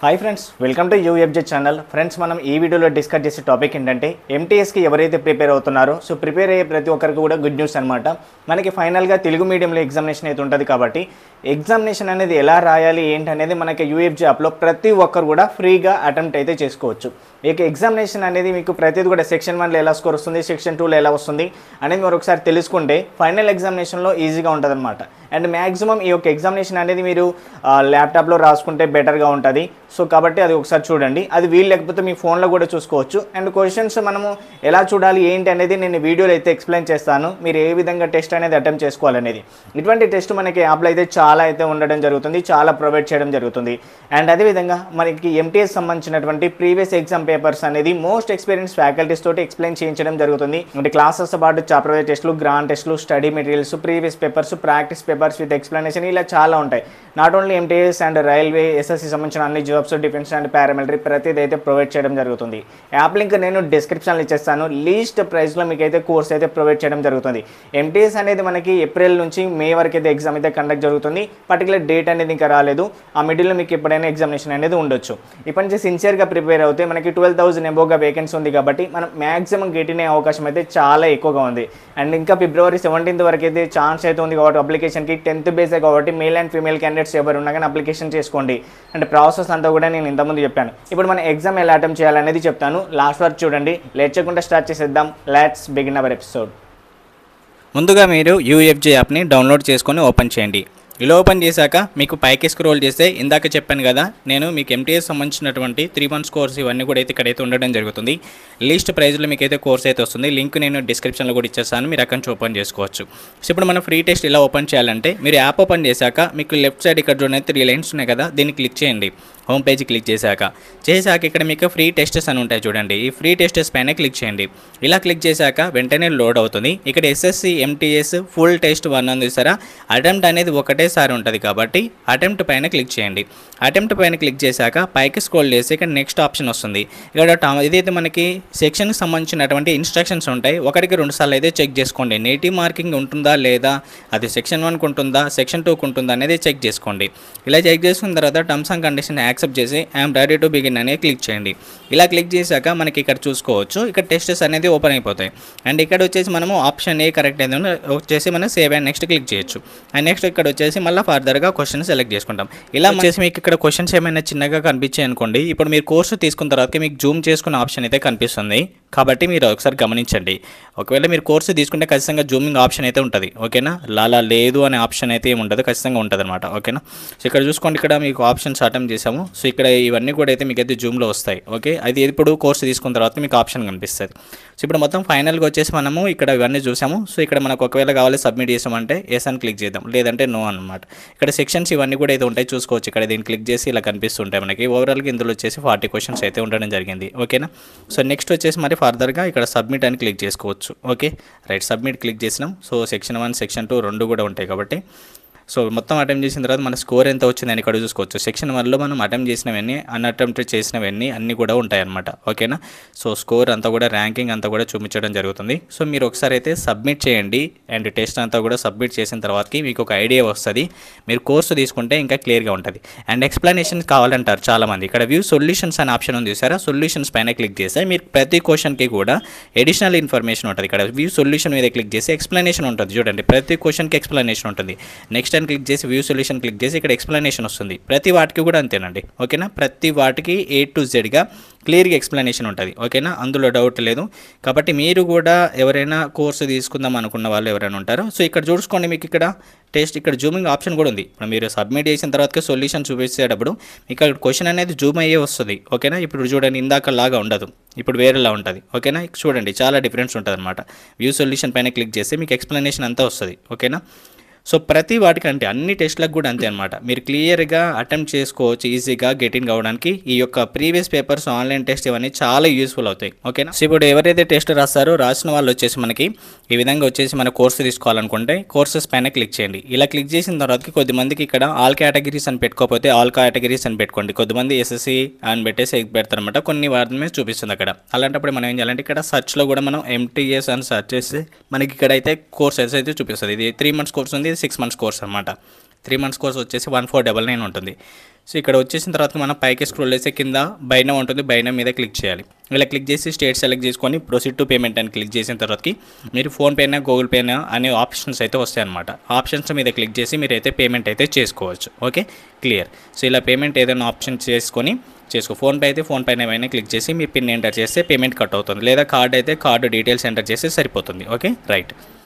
hi friends welcome to UFJ channel friends మనం ఈ వీడియోలో డిస్కస్ చేసే టాపిక్ ఏంటంటే ఎంటీఎస్కి ఎవరైతే ప్రిపేర్ అవుతున్నారో సో ప్రిపేర్ అయ్యే ప్రతి ఒక్కరికి కూడా గుడ్ న్యూస్ అనమాట మనకి ఫైనల్గా తెలుగు మీడియంలో ఎగ్జామినేషన్ అయితే ఉంటుంది కాబట్టి ఎగ్జామినేషన్ అనేది ఎలా రాయాలి ఏంటనేది మనకి యూఎఫ్జే యాప్లో ప్రతి ఒక్కరు కూడా ఫ్రీగా అటెంప్ట్ అయితే చేసుకోవచ్చు ఇక ఎగ్జామినేషన్ అనేది మీకు ప్రతిది కూడా సెక్షన్ వన్లో ఎలా స్కోర్ వస్తుంది సెక్షన్ టూలో ఎలా వస్తుంది అనేది మరొకసారి తెలుసుకుంటే ఫైనల్ ఎగ్జామినేషన్లో ఈజీగా ఉంటుందన్నమాట అండ్ మ్యాక్సిమం ఈ యొక్క ఎగ్జామినేషన్ అనేది మీరు ల్యాప్టాప్లో రాసుకుంటే బెటర్గా ఉంటుంది సో కాబట్టి అది ఒకసారి చూడండి అది వీలు లేకపోతే మీ ఫోన్లో కూడా చూసుకోవచ్చు అండ్ క్వశ్చన్స్ మనము ఎలా చూడాలి ఏంటి అనేది నేను వీడియోలో అయితే ఎక్స్ప్లెయిన్ చేస్తాను మీరు ఏ విధంగా టెస్ట్ అనేది అటెంప్ట్ చేసుకోవాలనేది ఇటువంటి టెస్ట్ మనకి యాప్లో అయితే చాలా అయితే ఉండడం జరుగుతుంది చాలా ప్రొవైడ్ చేయడం జరుగుతుంది అండ్ అదేవిధంగా మనకి ఎంటీఎస్ సంబంధించినటువంటి ప్రీవియస్ ఎగ్జామ్ పేపర్స్ అనేది మోస్ట్ ఎక్స్పీరియన్స్ ఫ్యాకల్టీస్ తోటి ఎక్స్ప్లెయిన్ చేయించడం జరుగుతుంది అంటే క్లాసెస్ పాటు చాప్టర్ టెస్టులు గ్రాండ్ టెస్టులు study materials previous papers practice papers works with explanation ఇలా చాలా ఉంటాయి not only MTS and railway SSC సంబంధించిన అన్ని జాబ్స్ డిఫెన్స్ అండ్ పారామిలిటరీ ప్రతిది అయితే ప్రొవైడ్ చేయడం జరుగుతుంది యాప్ లింక్ నేను డిస్క్రిప్షన్లో ఇచ్చేస్తాను లీస్ట్ ప్రైస్లో మీకు అయితే కోర్స్ అయితే ప్రొవైడ్ చేయడం జరుగుతుంది ఎంటీఎస్ అనేది మనకి ఏప్రిల్ నుంచి మే వరకు అయితే ఎగ్జామ్ అయితే కండక్ట్ జరుగుతుంది పర్టికులర్ డేట్ అనేది ఇంకా రాలేదు ఆ మిడిల్లో మీకు ఎప్పుడైనా ఎగ్జామినేషన్ అనేది ఉండొచ్చు ఇప్పటి నుంచి సిన్సియర్గా ప్రిపేర్ అవుతే మనకి ట్వెల్వ్ థౌసండ్ ఎబోగా వేకెన్సీ ఉంది కాబట్టి మనం మ్యాక్సిమం గెటినే అవకాశం అయితే చాలా ఎక్కువగా ఉంది అండ్ ఇంకా ఫిబ్రవరి సెవెంటీన్త్ వరకు అయితే ఛాన్స్ అయితే ఉంది కాబట్టి అప్లికేషన్ మనకి టెన్త్ బేసే కాబట్టి మేల్ అండ్ ఫీమేల్ క్యాండిడేట్స్ ఎవరు ఉన్నా కానీ అప్లికేషన్ చేసుకోండి అంటే ప్రాసెస్ అంతా కూడా నేను ఇంతకుముందు చెప్పాను ఇప్పుడు మనం ఎగ్జామ్ ఎలా అటెంప్ట్ చేయాలనేది చెప్తాను లాస్ట్ వరకు చూడండి లేట్ చేయకుండా స్టార్ట్ చేసేద్దాం లెట్స్ బిగిన్ అవర్ ఎపిసోడ్ ముందుగా మీరు యూఎఫ్జే యాప్ని డౌన్లోడ్ చేసుకొని ఓపెన్ చేయండి ఇలా ఓపెన్ చేశాక మీకు పైకి స్క్రోల్ చేస్తే ఇందాక చెప్పాను కదా నేను మీకు ఎంటీఎస్ సంబంధించినటువంటి త్రీ మంత్స్ కోర్స్ ఇవన్నీ కూడా అయితే ఇక్కడైతే ఉండడం జరుగుతుంది లిస్ట్ ప్రైజ్లో మీకు అయితే కోర్స్ అయితే వస్తుంది లింక్ నేను డిస్క్రిప్షన్లో కూడా ఇచ్చేస్తాను మీరు అక్కడి నుంచి ఓపెన్ చేసుకోవచ్చు సో ఇప్పుడు మనం ఫ్రీ టెస్ట్ ఇలా ఓపెన్ చేయాలంటే మీరు యాప్ ఓపెన్ చేశాక మీకు లెఫ్ట్ సైడ్ ఇక్కడ చూడండి త్రీ లైన్స్ ఉన్నాయి కదా దీన్ని క్లిక్ చేయండి హోమ్ పేజ్ క్లిక్ చేశాక చేశాక ఇక్కడ మీకు ఫ్రీ టెస్టెస్ అని ఉంటాయి చూడండి ఈ ఫ్రీ టెస్టెస్ పైన క్లిక్ చేయండి ఇలా క్లిక్ చేశాక వెంటనే లోడ్ అవుతుంది ఇక్కడ SSC MTS full test one ఉంది సరే అటెంప్ట్ అనేది ఒకటేసారి ఉంటుంది కాబట్టి అటెంప్ట్ పైన క్లిక్ చేయండి అటెంప్ట్ పైన క్లిక్ చేశాక పైకి స్క్రోల్ చేసి ఇక్కడ నెక్స్ట్ ఆప్షన్ వస్తుంది ఇక్కడ ఇదైతే మనకి సెక్షన్కి సంబంధించినటువంటి ఇన్స్ట్రక్షన్స్ ఉంటాయి ఒకటికి రెండు సార్లు అయితే చెక్ చేసుకోండి నేటివ్ మార్కింగ్ ఉంటుందా లేదా అది సెక్షన్ వన్కి ఉంటుందా సెక్షన్ టూకి ఉంటుందా అనేది చెక్ చేసుకోండి ఇలా చెక్ చేసుకున్న తర్వాత terms and condition act accept చేసి ఐఎమ్ రెడీ టు బిగిన్ అనేది క్లిక్ చేయండి ఇలా క్లిక్ చేశాక మనకి ఇక్కడ చూసుకోవచ్చు ఇక్కడ టెస్టెస్ అనేది ఓపెన్ అయిపోతాయి అండ్ ఇక్కడ వచ్చేసి మనము ఆప్షన్ ఏ కరెక్ట్ అయిందో వచ్చేసి మనం సేవ్ అండ్ నెక్స్ట్ క్లిక్ చేయొచ్చు అండ్ నెక్స్ట్ ఇక్కడ వచ్చేసి మళ్ళీ ఫర్దర్గా క్వశ్చన్ సెలెక్ట్ చేసుకుంటాం ఇలా వచ్చేసి మీకు ఇక్కడ క్వశ్చన్స్ ఏమైనా చిన్నగా కనిపించాయి అనుకోండి ఇప్పుడు మీరు కోర్సు తీసుకున్న తర్వాత మీకు జూమ్ చేసుకున్న ఆప్షన్ అయితే కనిపిస్తుంది కాబట్టి మీరు ఒకసారి గమనించండి ఒకవేళ మీరు కోర్సు తీసుకుంటే ఖచ్చితంగా జూమింగ్ ఆప్షన్ అయితే ఉంటుంది ఓకేనా లాలా లేదు అనే ఆప్షన్ అయితే ఏమి ఉంటుంది ఖచ్చితంగా ఉంటుంది అనమాట ఓకేనా సో ఇక్కడ చూసుకోండి ఇక్కడ మీకు ఆప్షన్స్ అటెంప్ట్ చేసాము సో ఇక్కడ ఇవన్నీ కూడా అయితే మీకు అయితే జూమ్లో వస్తాయి ఓకే అది ఇప్పుడు కోర్సు తీసుకున్న తర్వాత మీకు ఆప్షన్ కనిపిస్తుంది సో ఇప్పుడు మొత్తం ఫైనల్గా వచ్చేసి మనము ఇక్కడ ఇవన్నీ చూసాము సో ఇక్కడ మనకు ఒకవేళ కావాలి సబ్మిట్ చేసామంటే ఎస్ అని క్లిక్ చేద్దాం లేదంటే నో అనమాట ఇక్కడ సెక్షన్స్ ఇవన్నీ కూడా అయితే ఉంటాయి చూసుకోవచ్చు ఇక్కడ దీన్ని క్లిక్ చేసి ఇలా కనిపిస్తుంటాయి మనకి ఓవరాల్గా ఇందులో వచ్చేసి ఫార్టీ క్వశ్చన్స్ అయితే ఉండడం జరిగింది ఓకేనా సో నెక్స్ట్ వచ్చేసి మరి ఫర్దర్గా ఇక్కడ సబ్మిట్ అని క్లిక్ చేసుకోవచ్చు ఓకే రైట్ సబ్మిట్ క్లిక్ చేసినాం so section one section two రెండు కూడా ఉంటాయి కాబట్టి సో మొత్తం అటెంప్ట్ చేసిన తర్వాత మన స్కోర్ ఎంత వచ్చిందని ఇక్కడ చూసుకోవచ్చు సెక్షన్ వన్లో మనం అటెంప్ట్ చేసినవన్నీ అన్అటెంప్టెడ్ చేసినవన్నీ అన్నీ కూడా ఉంటాయన్నమాట ఓకేనా సో స్కోర్ అంతా కూడా ర్యాంకింగ్ అంతా కూడా చూపించడం జరుగుతుంది సో మీరు ఒకసారి అయితే సబ్మిట్ చేయండి అండ్ టెస్ట్ అంతా కూడా సబ్మిట్ చేసిన తర్వాతకి మీకు ఒక ఐడియా వస్తుంది మీరు కోర్సు తీసుకుంటే ఇంకా క్లియర్గా ఉంటుంది అండ్ ఎక్స్ప్లెనేషన్ కావాలంటారు చాలామంది ఇక్కడ వ్యూ సొల్యూషన్స్ అనే ఆప్షన్ ఉంది సార్ సొల్యూషన్స్ పైన క్లిక్ చేస్తే మీరు ప్రతి క్వశ్చన్కి కూడా ఎడిషనల్ ఇన్ఫర్మేషన్ ఉంటుంది ఇక్కడ వ్యూ సొల్యూషన్ మీద క్లిక్ చేసి ఎక్స్ప్లెనేషన్ ఉంటుంది చూడండి ప్రతి క్వశ్చన్కి ఎక్స్ప్లెనేషన్ ఉంటుంది నెక్స్ట్ ఆప్షన్ క్లిక్ చేసి వ్యూ సొల్యూషన్ క్లిక్ చేసి ఇక్కడ ఎక్స్ప్లెనేషన్ వస్తుంది ప్రతి వాటికి కూడా అంతేనండి ఓకేనా ప్రతి వాటికి ఏ టు జెడ్గా క్లియర్గా ఎక్స్ప్లెనేషన్ ఉంటుంది ఓకేనా అందులో డౌట్ లేదు కాబట్టి మీరు కూడా ఎవరైనా కోర్సు తీసుకుందాం అనుకున్న వాళ్ళు ఎవరైనా ఉంటారో సో ఇక్కడ చూసుకోండి మీకు ఇక్కడ టెస్ట్ ఇక్కడ జూమింగ్ ఆప్షన్ కూడా ఉంది ఇప్పుడు మీరు సబ్మిట్ చేసిన తర్వాత సొల్యూషన్ చూపించేటప్పుడు మీకు అక్కడ క్వశ్చన్ అనేది జూమ్ అయ్యే వస్తుంది ఓకేనా ఇప్పుడు చూడండి ఇందాక లాగా ఉండదు ఇప్పుడు వేరేలా ఉంటుంది ఓకేనా చూడండి చాలా డిఫరెన్స్ ఉంటుంది అనమాట వ్యూ సొల్యూషన్ పైన క్లిక్ చేస్తే మీకు ఎక్స్ప్లెనేషన్ అంతా వస్తుంది ఓకేనా సో ప్రతి వాటికంటే అన్ని టెస్ట్లకు కూడా అంతే అనమాట మీరు క్లియర్గా అటెంప్ట్ చేసుకోవచ్చు ఈజీగా గెట్ ఇన్ కావడానికి ఈ యొక్క ప్రీవియస్ పేపర్స్ ఆన్లైన్ టెస్ట్ ఇవన్నీ చాలా యూస్ఫుల్ అవుతాయి ఓకేనా సో ఇప్పుడు ఎవరైతే టెస్ట్ రాస్తారో రాసిన వాళ్ళు వచ్చేసి మనకి ఈ విధంగా వచ్చేసి మన కోర్సు తీసుకోవాలనుకుంటే కోర్సెస్ పైన క్లిక్ చేయండి ఇలా క్లిక్ చేసిన కొద్ది కొద్దిమందికి ఇక్కడ ఆల్ కేటగిరీస్ అని పెట్టుకోకపోతే ఆల్ కేటగిరీస్ అని పెట్టుకోండి కొద్దిమంది ఎస్ఎస్సి అని పెట్టేసి అనమాట కొన్ని వాటి మీద చూపిస్తుంది అక్కడ అలాంటప్పుడు మనం ఏం చేయాలంటే ఇక్కడ సర్చ్లో కూడా మనం ఎంటీఎస్ అని సర్చ్ చేస్తే మనకి ఇక్కడ అయితే కోర్సెస్ అయితే చూపిస్తుంది ఇది త్రీ మంత్స్ కోర్స్ ఉంది వచ్చేసి సిక్స్ మంత్స్ కోర్స్ అనమాట త్రీ మంత్స్ కోర్స్ వచ్చేసి వన్ ఫోర్ డబల్ నైన్ ఉంటుంది సో ఇక్కడ వచ్చేసిన తర్వాత మనం పైకి స్క్రోల్ చేస్తే కింద బైన ఉంటుంది బైన మీద క్లిక్ చేయాలి ఇలా క్లిక్ చేసి స్టేట్ సెలెక్ట్ చేసుకొని ప్రొసీడ్ టు పేమెంట్ అని క్లిక్ చేసిన తర్వాతకి మీరు ఫోన్పేనా గూగుల్ పేనా అనే ఆప్షన్స్ అయితే వస్తాయన్నమాట ఆప్షన్స్ మీద క్లిక్ చేసి మీరు అయితే పేమెంట్ అయితే చేసుకోవచ్చు ఓకే క్లియర్ సో ఇలా పేమెంట్ ఏదైనా ఆప్షన్ చేసుకొని చేసుకో ఫోన్పే అయితే ఫోన్పైన ఏమైనా క్లిక్ చేసి మీ పిన్ ఎంటర్ చేస్తే పేమెంట్ కట్ అవుతుంది లేదా కార్డ్ అయితే కార్డు డీటెయిల్స్ ఎంటర్ చేస్తే సరిపోతుంది ఓకే రైట్